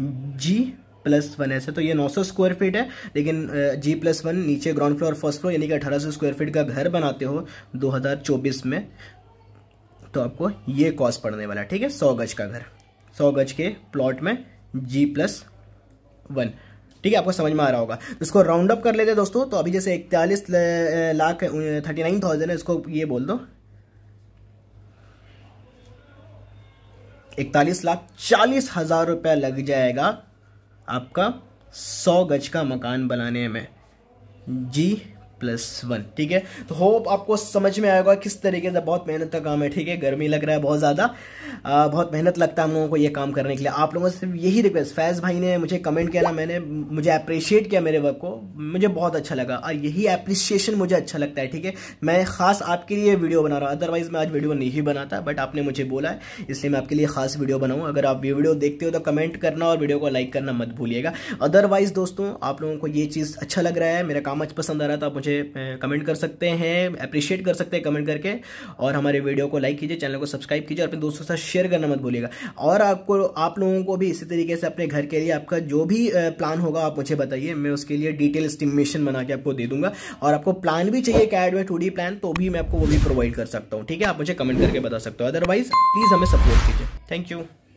जी प्लस वन ऐसे तो ये 900 स्क्वायर फीट है लेकिन जी प्लस वन नीचे ग्राउंड फ्लोर फर्स्ट फ्लोर यानी कि 1800 स्क्वायर फीट का घर बनाते हो 2024 में तो आपको ये कॉस्ट पड़ने वाला है ठीक है सौ गज का घर सौ गज के प्लॉट में जी प्लस वन ठीक है आपको समझ में आ रहा होगा तो इसको राउंड अप कर लेते हैं दोस्तों तो अभी जैसे इकतालीस लाख थर्टी नाइन थाउजेंड है इसको ये बोल दो इकतालीस लाख चालीस हजार रुपया लग जाएगा आपका सौ गज का मकान बनाने में जी प्लस वन ठीक है तो होप आपको समझ में आएगा किस तरीके से बहुत मेहनत का काम है ठीक है गर्मी लग रहा है बहुत ज़्यादा बहुत मेहनत लगता है हम लोगों को ये काम करने के लिए आप लोगों से यही रिक्वेस्ट फैज़ भाई ने मुझे कमेंट किया ना मैंने मुझे अप्रिशिएट किया मेरे वर्क को मुझे बहुत अच्छा लगा और यही अप्रिशिएशन मुझे अच्छा लगता है ठीक है मैं खास आपके लिए वीडियो बना रहा हूँ अदरवाइज़ मैं आज वीडियो नहीं बनाता बट आपने मुझे बोला है इसलिए मैं आपके लिए खास वीडियो बनाऊँ अगर आप ये वीडियो देखते हो तो कमेंट करना और वीडियो को लाइक करना मत भूलिएगा अदरवाइज़ दोस्तों आप लोगों को ये चीज़ अच्छा लग रहा है मेरा काम अच्छा पसंद आ रहा था आप मुझे मुझे कमेंट कर सकते हैं अप्रिशिएट कर सकते हैं कमेंट करके और हमारे वीडियो को लाइक कीजिए चैनल को सब्सक्राइब कीजिए और अपने दोस्तों के साथ शेयर करना मत भूलिएगा और आपको आप लोगों को भी इसी तरीके से अपने घर के लिए आपका जो भी प्लान होगा आप मुझे बताइए मैं उसके लिए डिटेल एस्टिमेशन बना के आपको दे दूंगा और आपको प्लान भी चाहिए कैड में टू प्लान तो भी मैं आपको वो भी प्रोवाइड कर सकता हूँ ठीक है आप मुझे कमेंट करके बता सकते हो अदरवाइज प्लीज़ हमें सपोर्ट कीजिए थैंक यू